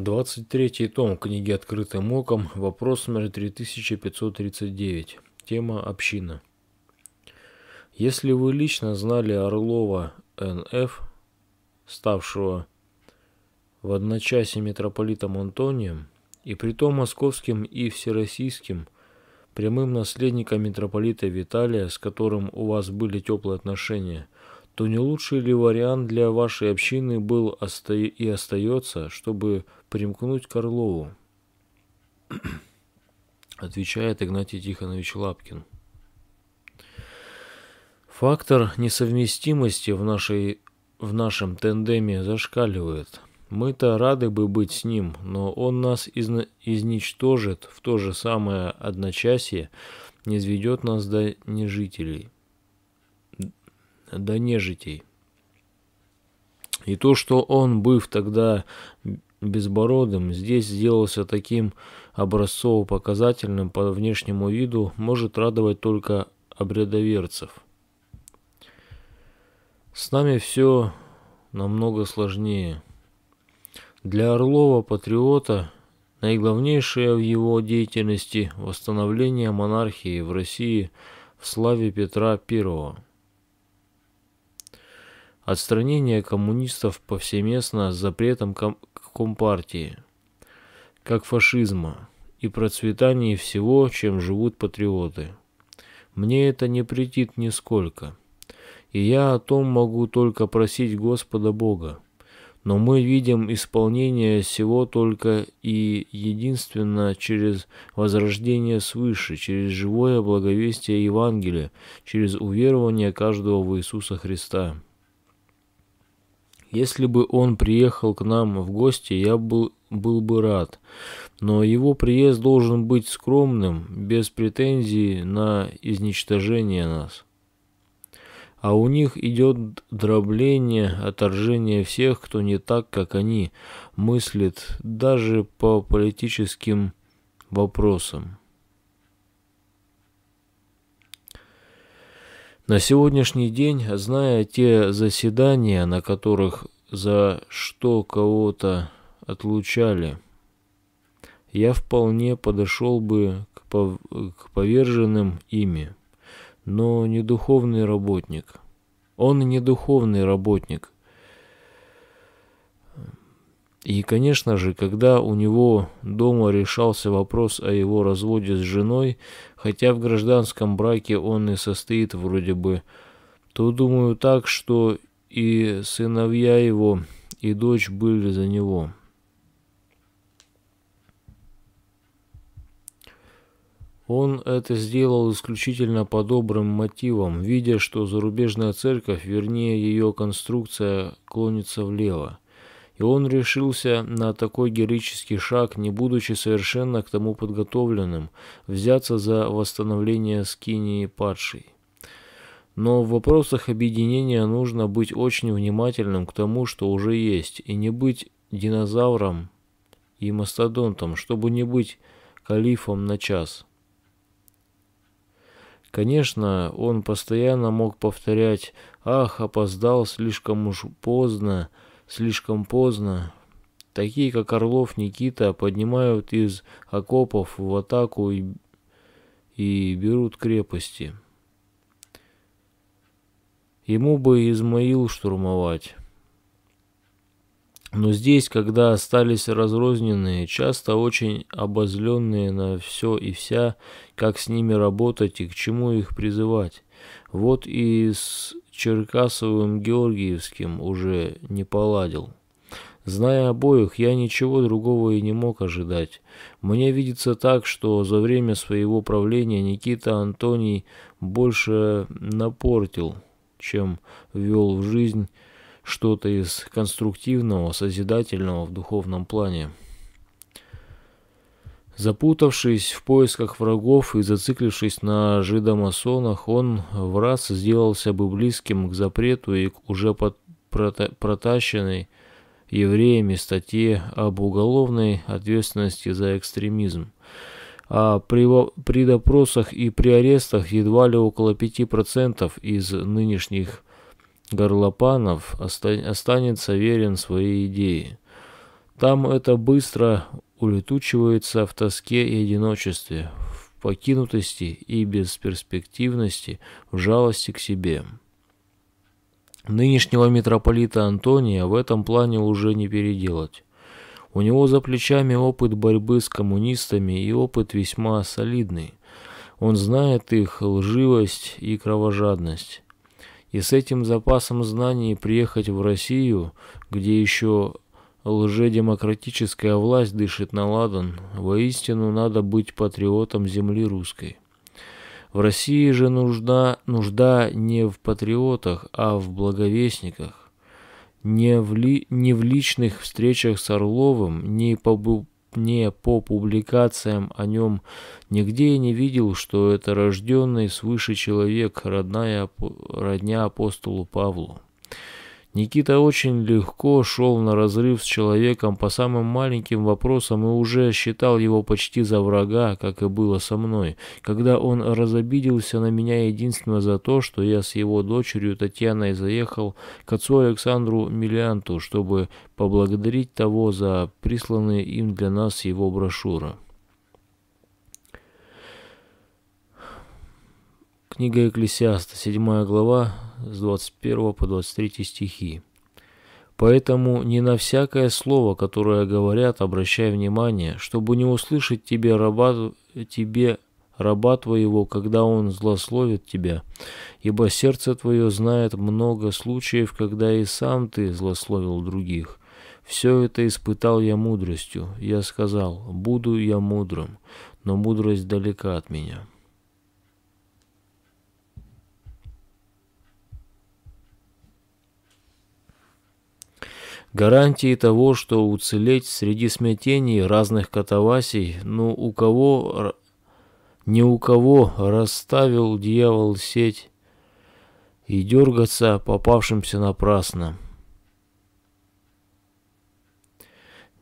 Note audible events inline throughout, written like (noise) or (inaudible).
23 том книги «Открытым оком», вопрос номер 3539, тема «Община». Если вы лично знали Орлова Н.Ф., ставшего в одночасье митрополитом Антонием, и притом московским и всероссийским, прямым наследником митрополита Виталия, с которым у вас были теплые отношения – то не лучший ли вариант для вашей общины был и остается, чтобы примкнуть к Орлову? (clears throat) Отвечает Игнатий Тихонович Лапкин. Фактор несовместимости в, нашей, в нашем тендеме зашкаливает. Мы-то рады бы быть с ним, но он нас из, изничтожит в то же самое одночасье, не сведет нас до нежителей до нежитей. И то, что он, быв тогда безбородым, здесь сделался таким образцово-показательным по внешнему виду, может радовать только обрядоверцев. С нами все намного сложнее. Для Орлова-патриота наиглавнейшее в его деятельности восстановление монархии в России в славе Петра Первого. Отстранение коммунистов повсеместно с запретом ком Компартии, как фашизма, и процветание всего, чем живут патриоты. Мне это не претит нисколько. И я о том могу только просить Господа Бога. Но мы видим исполнение всего только и единственно через возрождение свыше, через живое благовестие Евангелия, через уверование каждого в Иисуса Христа. Если бы он приехал к нам в гости, я был, был бы рад. Но его приезд должен быть скромным, без претензий на изничтожение нас. А у них идет дробление, отторжение всех, кто не так, как они, мыслит даже по политическим вопросам. На сегодняшний день, зная те заседания, на которых за что кого-то отлучали, я вполне подошел бы к, поверженным ими, но не духовный работник. Он не духовный работник, и, конечно же, когда у него дома решался вопрос о его разводе с женой, хотя в гражданском браке он и состоит вроде бы, то думаю так, что и сыновья его, и дочь были за него. Он это сделал исключительно по добрым мотивам, видя, что зарубежная церковь, вернее ее конструкция, клонится влево. И он решился на такой героический шаг, не будучи совершенно к тому подготовленным, взяться за восстановление скинии падшей. Но в вопросах объединения нужно быть очень внимательным к тому, что уже есть, и не быть динозавром и мастодонтом, чтобы не быть калифом на час. Конечно, он постоянно мог повторять «Ах, опоздал слишком уж поздно», слишком поздно. Такие, как Орлов, Никита, поднимают из окопов в атаку и, и берут крепости. Ему бы Измаил штурмовать. Но здесь, когда остались разрозненные, часто очень обозленные на все и вся, как с ними работать и к чему их призывать. Вот и с Черкасовым Георгиевским уже не поладил. Зная обоих, я ничего другого и не мог ожидать. Мне видится так, что за время своего правления Никита Антоний больше напортил, чем ввел в жизнь что-то из конструктивного, созидательного в духовном плане. Запутавшись в поисках врагов и зациклившись на жидомасонах, он в раз сделался бы близким к запрету и к уже под, прота, протащенной евреями статье об уголовной ответственности за экстремизм. А при, при допросах и при арестах едва ли около 5% из нынешних горлопанов останется верен своей идее. Там это быстро улетучивается в тоске и одиночестве, в покинутости и бесперспективности, в жалости к себе. Нынешнего митрополита Антония в этом плане уже не переделать. У него за плечами опыт борьбы с коммунистами и опыт весьма солидный. Он знает их лживость и кровожадность. И с этим запасом знаний приехать в Россию, где еще Лжедемократическая власть дышит на ладан. Воистину надо быть патриотом земли русской. В России же нужда, нужда не в патриотах, а в благовестниках. Не в, ли, не в личных встречах с Орловым, не по, не по публикациям о нем нигде я не видел, что это рожденный свыше человек, родная, родня апостолу Павлу. Никита очень легко шел на разрыв с человеком по самым маленьким вопросам и уже считал его почти за врага, как и было со мной, когда он разобиделся на меня единственно за то, что я с его дочерью Татьяной заехал к отцу Александру Миллианту, чтобы поблагодарить того за присланные им для нас его брошюры. Книга Экклесиаста, 7 глава, с 21 по 23 стихи. Поэтому не на всякое слово, которое говорят, обращай внимание, чтобы не услышать тебе раба, тебе раба твоего, когда он злословит тебя, ибо сердце твое знает много случаев, когда и сам ты злословил других. Все это испытал я мудростью. Я сказал, буду я мудрым, но мудрость далека от меня. Гарантии того, что уцелеть среди смятений разных катавасий, ну у кого... Ни у кого расставил дьявол сеть и дергаться попавшимся напрасно.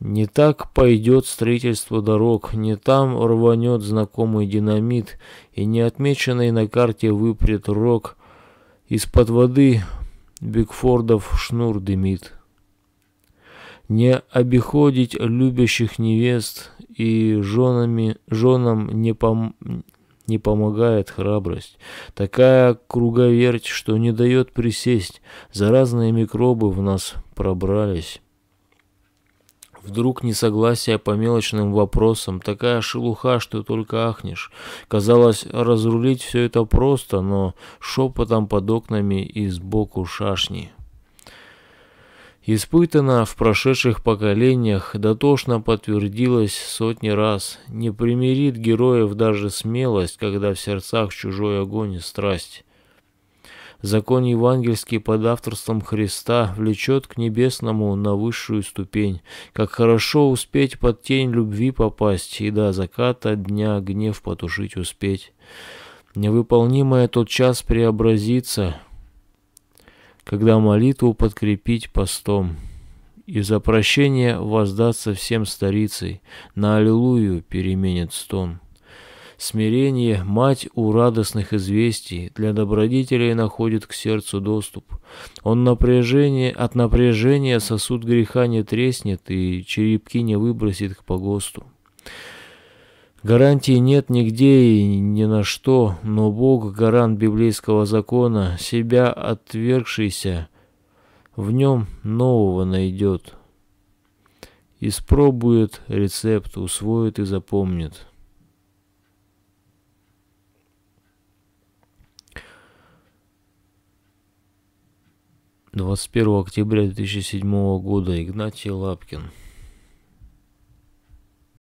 Не так пойдет строительство дорог, не там рванет знакомый динамит, и не отмеченный на карте выпрет рог, из-под воды Бигфордов шнур дымит не обиходить любящих невест, и женами, женам не, пом, не помогает храбрость. Такая круговерть, что не дает присесть, заразные микробы в нас пробрались. Вдруг несогласие по мелочным вопросам, такая шелуха, что только ахнешь. Казалось, разрулить все это просто, но шепотом под окнами и сбоку шашни. Испытано в прошедших поколениях, дотошно подтвердилась сотни раз, не примирит героев даже смелость, когда в сердцах чужой огонь и страсть. Закон евангельский под авторством Христа влечет к небесному на высшую ступень. Как хорошо успеть под тень любви попасть, и до заката дня гнев потушить успеть. Невыполнимое тот час преобразится, когда молитву подкрепить постом и за прощение воздаться всем старицей, на аллилую переменит стон. Смирение, мать у радостных известий, для добродетелей находит к сердцу доступ. Он напряжение, от напряжения сосуд греха не треснет и черепки не выбросит к погосту. Гарантии нет нигде и ни на что, но Бог, гарант библейского закона, себя отвергшийся, в нем нового найдет. Испробует рецепт, усвоит и запомнит. Двадцать первого октября две тысячи седьмого года Игнатий Лапкин.